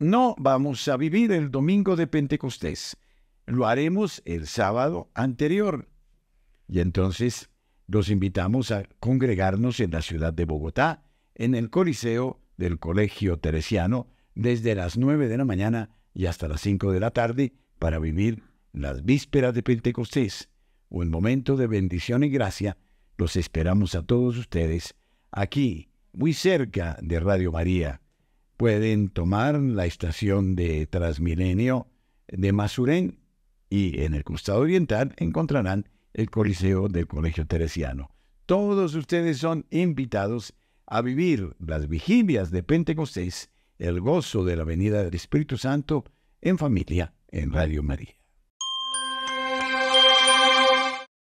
No vamos a vivir el domingo de Pentecostés, lo haremos el sábado anterior. Y entonces los invitamos a congregarnos en la ciudad de Bogotá, en el Coliseo del Colegio Teresiano, desde las 9 de la mañana y hasta las 5 de la tarde para vivir las vísperas de Pentecostés, un momento de bendición y gracia. Los esperamos a todos ustedes aquí, muy cerca de Radio María pueden tomar la estación de Transmilenio de Masurén y en el costado oriental encontrarán el Coliseo del Colegio Teresiano. Todos ustedes son invitados a vivir las vigilias de Pentecostés, el gozo de la venida del Espíritu Santo en familia en Radio María.